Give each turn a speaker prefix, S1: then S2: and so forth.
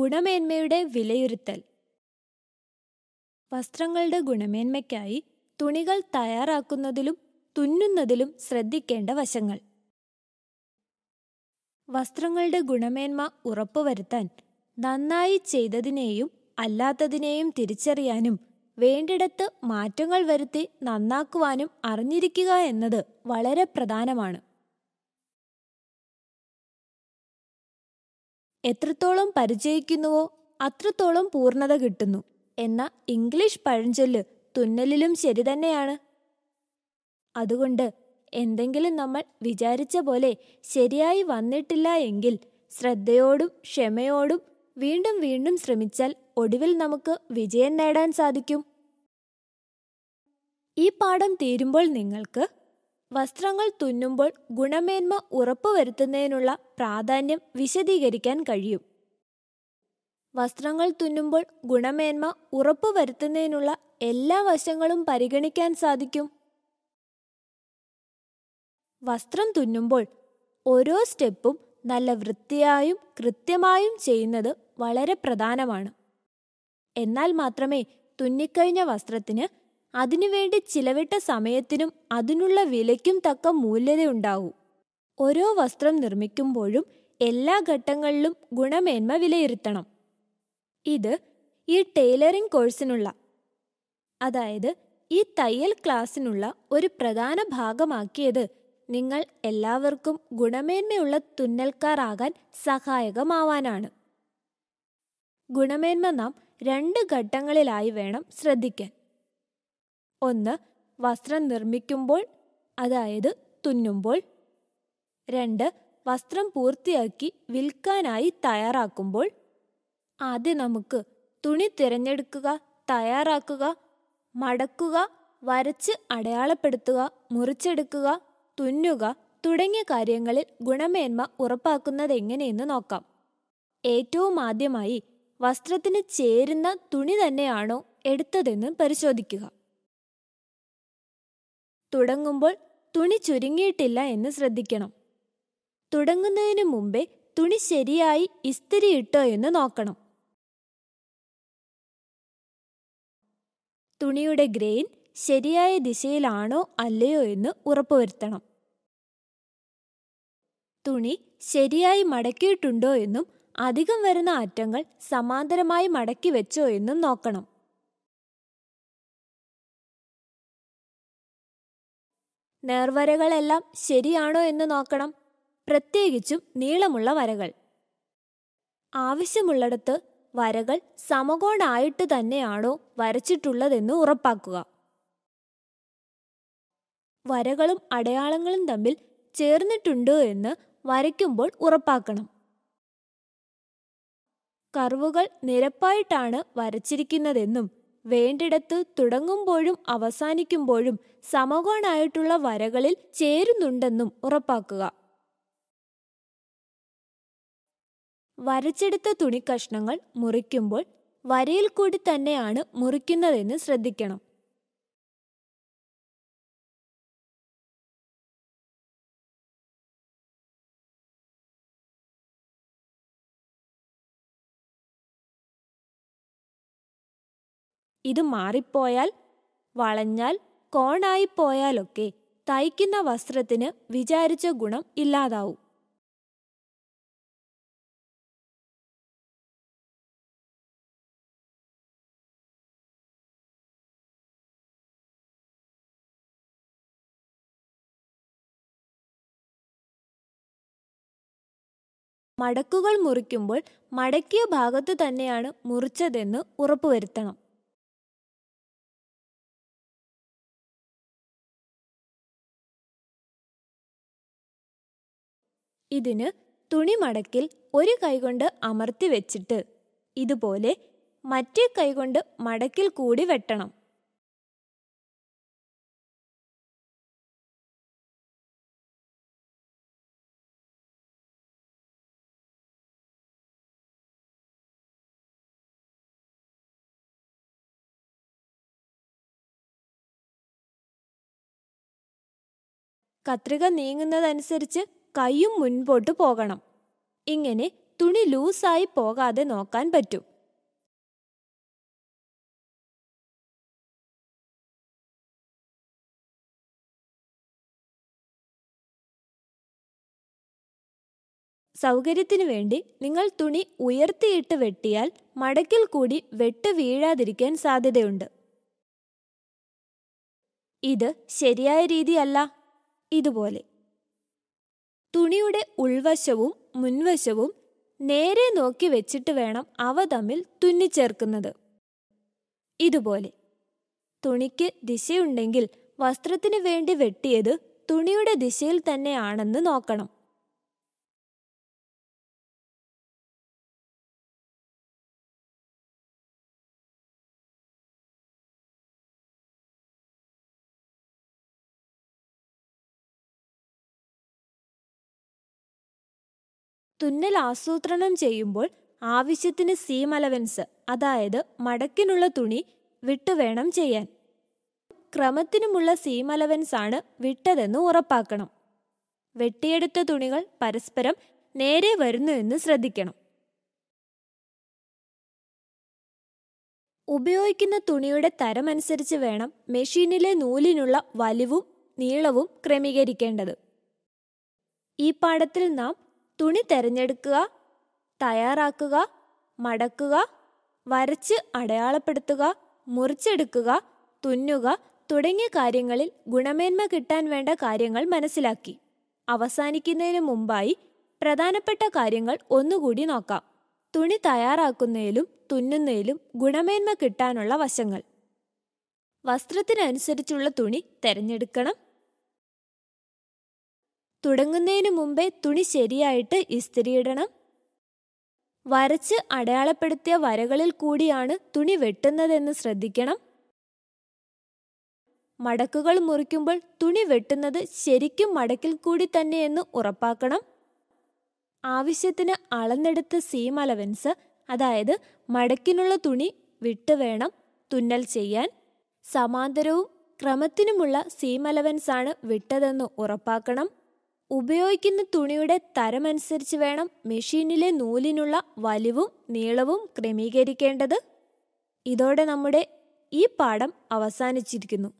S1: ഗുണമേന്മയുടെ വിലയിരുത്തൽ വസ്ത്രങ്ങളുടെ ഗുണമേന്മയ്ക്കായി തുണികൾ തയ്യാറാക്കുന്നതിലും തുന്നുന്നതിലും ശ്രദ്ധിക്കേണ്ട വശങ്ങൾ വസ്ത്രങ്ങളുടെ ഗുണമേന്മ ഉറപ്പുവരുത്താൻ നന്നായി ചെയ്തതിനെയും അല്ലാത്തതിനെയും തിരിച്ചറിയാനും വേണ്ടിടത്ത് മാറ്റങ്ങൾ വരുത്തി നന്നാക്കുവാനും അറിഞ്ഞിരിക്കുക എന്നത് വളരെ പ്രധാനമാണ് എത്രത്തോളം പരിചയിക്കുന്നുവോ അത്രത്തോളം പൂർണ്ണത കിട്ടുന്നു എന്ന ഇംഗ്ലീഷ് പഴഞ്ചൊല്ല് തുന്നലിലും ശരി തന്നെയാണ് അതുകൊണ്ട് എന്തെങ്കിലും നമ്മൾ വിചാരിച്ച പോലെ ശരിയായി വന്നിട്ടില്ല എങ്കിൽ ശ്രദ്ധയോടും ക്ഷമയോടും വീണ്ടും വീണ്ടും ശ്രമിച്ചാൽ ഒടുവിൽ നമുക്ക് വിജയം നേടാൻ സാധിക്കും ഈ പാഠം തീരുമ്പോൾ നിങ്ങൾക്ക് വസ്ത്രങ്ങൾ തുന്നുമ്പോൾ ഗുണമേന്മ ഉറപ്പുവരുത്തുന്നതിനുള്ള പ്രാധാന്യം വിശദീകരിക്കാൻ കഴിയും വസ്ത്രങ്ങൾ തുന്നുമ്പോൾ ഗുണമേന്മ ഉറപ്പുവരുത്തുന്നതിനുള്ള എല്ലാ വശങ്ങളും പരിഗണിക്കാൻ സാധിക്കും വസ്ത്രം തുന്നുമ്പോൾ ഓരോ സ്റ്റെപ്പും നല്ല വൃത്തിയായും കൃത്യമായും ചെയ്യുന്നത് വളരെ പ്രധാനമാണ് എന്നാൽ മാത്രമേ തുന്നിക്കഴിഞ്ഞ വസ്ത്രത്തിന് അതിനുവേണ്ടി ചിലവിട്ട സമയത്തിനും അതിനുള്ള വിലയ്ക്കും തക്ക മൂല്യതയുണ്ടാവൂ ഓരോ വസ്ത്രം നിർമ്മിക്കുമ്പോഴും എല്ലാ ഘട്ടങ്ങളിലും ഗുണമേന്മ വിലയിരുത്തണം ഇത് ഈ ടൈലറിംഗ് കോഴ്സിനുള്ള അതായത് ഈ തയ്യൽ ക്ലാസ്സിനുള്ള ഒരു പ്രധാന ഭാഗമാക്കിയത് നിങ്ങൾ എല്ലാവർക്കും ഗുണമേന്മയുള്ള തുന്നൽക്കാരാകാൻ സഹായകമാവാനാണ് ഗുണമേന്മ നാം രണ്ട് ഘട്ടങ്ങളിലായി വേണം ശ്രദ്ധിക്കാൻ ഒന്ന് വസ്ത്രം നിർമ്മിക്കുമ്പോൾ അതായത് തുന്നുമ്പോൾ രണ്ട് വസ്ത്രം പൂർത്തിയാക്കി വിൽക്കാനായി തയ്യാറാക്കുമ്പോൾ ആദ്യം നമുക്ക് തുണി തിരഞ്ഞെടുക്കുക തയ്യാറാക്കുക മടക്കുക വരച്ച് അടയാളപ്പെടുത്തുക മുറിച്ചെടുക്കുക തുന്നുക തുടങ്ങിയ കാര്യങ്ങളിൽ ഗുണമേന്മ ഉറപ്പാക്കുന്നത് എങ്ങനെയെന്ന് നോക്കാം ഏറ്റവും ആദ്യമായി വസ്ത്രത്തിന് ചേരുന്ന തുണി തന്നെയാണോ എടുത്തതെന്ന് പരിശോധിക്കുക തുടങ്ങുമ്പോൾ തുണി ചുരുങ്ങിയിട്ടില്ല എന്ന് ശ്രദ്ധിക്കണം തുടങ്ങുന്നതിന് മുമ്പേ തുണി ശരിയായി ഇസ്തിരിയിട്ടോ എന്ന് നോക്കണം തുണിയുടെ ഗ്രെയിൻ ശരിയായ ദിശയിലാണോ അല്ലയോ എന്ന് ഉറപ്പുവരുത്തണം തുണി ശരിയായി മടക്കിയിട്ടുണ്ടോ എന്നും അധികം വരുന്ന അറ്റങ്ങൾ സമാന്തരമായി മടക്കി വെച്ചോ എന്നും നോക്കണം നേർവരകളെല്ലാം ശരിയാണോ എന്ന് നോക്കണം പ്രത്യേകിച്ചും നീളമുള്ള വരകൾ ആവശ്യമുള്ളിടത്ത് വരകൾ സമകോണായിട്ട് തന്നെയാണോ വരച്ചിട്ടുള്ളതെന്ന് ഉറപ്പാക്കുക വരകളും അടയാളങ്ങളും തമ്മിൽ ചേർന്നിട്ടുണ്ട് എന്ന് വരയ്ക്കുമ്പോൾ ഉറപ്പാക്കണം കർവുകൾ നിരപ്പായിട്ടാണ് വരച്ചിരിക്കുന്നതെന്നും വേണ്ടിടത്ത് തുടങ്ങുമ്പോഴും അവസാനിക്കുമ്പോഴും സമകോണായിട്ടുള്ള വരകളിൽ ചേരുന്നുണ്ടെന്നും ഉറപ്പാക്കുക വരച്ചെടുത്ത തുണിക്കഷ്ണങ്ങൾ മുറിക്കുമ്പോൾ വരയിൽ കൂടി തന്നെയാണ് മുറിക്കുന്നതെന്ന് ശ്രദ്ധിക്കണം ഇത് മാറിപ്പോയാൽ വളഞ്ഞാൽ കോണായി പോയാലൊക്കെ തയ്ക്കുന്ന വസ്ത്രത്തിന് വിചാരിച്ച ഗുണം ഇല്ലാതാവും മടക്കുകൾ മുറിക്കുമ്പോൾ മടക്കിയ ഭാഗത്തു തന്നെയാണ് മുറിച്ചതെന്ന് ഉറപ്പുവരുത്തണം ഇതിന് തുണി മടക്കിൽ ഒരു കൈകൊണ്ട് അമർത്തി വെച്ചിട്ട് ഇതുപോലെ മറ്റേ കൈകൊണ്ട് മടക്കിൽ കൂടി വെട്ടണം കത്രിക നീങ്ങുന്നതനുസരിച്ച് കൈയും മുൻപോട്ട് പോകണം ഇങ്ങനെ തുണി ലൂസായി പോകാതെ നോക്കാൻ പറ്റും സൗകര്യത്തിനു വേണ്ടി നിങ്ങൾ തുണി ഉയർത്തിയിട്ട് വെട്ടിയാൽ മടക്കിൽ കൂടി വെട്ട് വീഴാതിരിക്കാൻ സാധ്യതയുണ്ട് ഇത് ശരിയായ രീതിയല്ല ഇതുപോലെ തുണിയുടെ ഉൾവശവും മുൻവശവും നേരെ നോക്കി വെച്ചിട്ട് വേണം അവ തമ്മിൽ തുന്നിച്ചേർക്കുന്നത് ഇതുപോലെ തുണിക്ക് ദിശയുണ്ടെങ്കിൽ വസ്ത്രത്തിന് വേണ്ടി വെട്ടിയത് തുണിയുടെ ദിശയിൽ തന്നെയാണെന്ന് നോക്കണം തുന്നൽ ആസൂത്രണം ചെയ്യുമ്പോൾ ആവശ്യത്തിന് സീം അലവൻസ് അതായത് മടക്കിനുള്ള തുണി വിട്ടുവേണം ചെയ്യാൻ ക്രമത്തിനുമുള്ള സീം അലവൻസ് ആണ് വിട്ടതെന്ന് ഉറപ്പാക്കണം വെട്ടിയെടുത്ത തുണികൾ പരസ്പരം നേരെ വരുന്നു എന്ന് ശ്രദ്ധിക്കണം ഉപയോഗിക്കുന്ന തുണിയുടെ തരമനുസരിച്ച് വേണം മെഷീനിലെ നൂലിനുള്ള വലിവും നീളവും ക്രമീകരിക്കേണ്ടത് ഈ പാഠത്തിൽ നാം തുണി തിരഞ്ഞെടുക്കുക തയ്യാറാക്കുക മടക്കുക വരച്ച് അടയാളപ്പെടുത്തുക മുറിച്ചെടുക്കുക തുന്നുക തുടങ്ങിയ കാര്യങ്ങളിൽ ഗുണമേന്മ കിട്ടാൻ വേണ്ട കാര്യങ്ങൾ മനസ്സിലാക്കി അവസാനിക്കുന്നതിന് മുമ്പായി പ്രധാനപ്പെട്ട കാര്യങ്ങൾ ഒന്നുകൂടി നോക്കാം തുണി തയ്യാറാക്കുന്നതിലും തുന്നുന്നതിലും ഗുണമേന്മ കിട്ടാനുള്ള വശങ്ങൾ വസ്ത്രത്തിനനുസരിച്ചുള്ള തുണി തിരഞ്ഞെടുക്കണം തുടങ്ങുന്നതിന് മുമ്പേ തുണി ശരിയായിട്ട് ഇസ്തിരിയിടണം വരച്ച് അടയാളപ്പെടുത്തിയ വരകളിൽ കൂടിയാണ് തുണി വെട്ടുന്നതെന്ന് ശ്രദ്ധിക്കണം മടക്കുകൾ മുറിക്കുമ്പോൾ തുണി വെട്ടുന്നത് ശരിക്കും മടക്കിൽ കൂടി തന്നെയെന്ന് ഉറപ്പാക്കണം ആവശ്യത്തിന് അളന്നെടുത്ത സീം അലവൻസ് അതായത് മടക്കിനുള്ള തുണി വിട്ട് വേണം തുന്നൽ ചെയ്യാൻ സമാന്തരവും ക്രമത്തിനുമുള്ള സീം അലവൻസ് ആണ് വിട്ടതെന്ന് ഉറപ്പാക്കണം ഉപയോഗിക്കുന്ന തുണിയുടെ തരമനുസരിച്ച് വേണം മെഷീനിലെ നൂലിനുള്ള വലിവും നീളവും ക്രമീകരിക്കേണ്ടത് ഇതോടെ നമ്മുടെ ഈ പാഠം അവസാനിച്ചിരിക്കുന്നു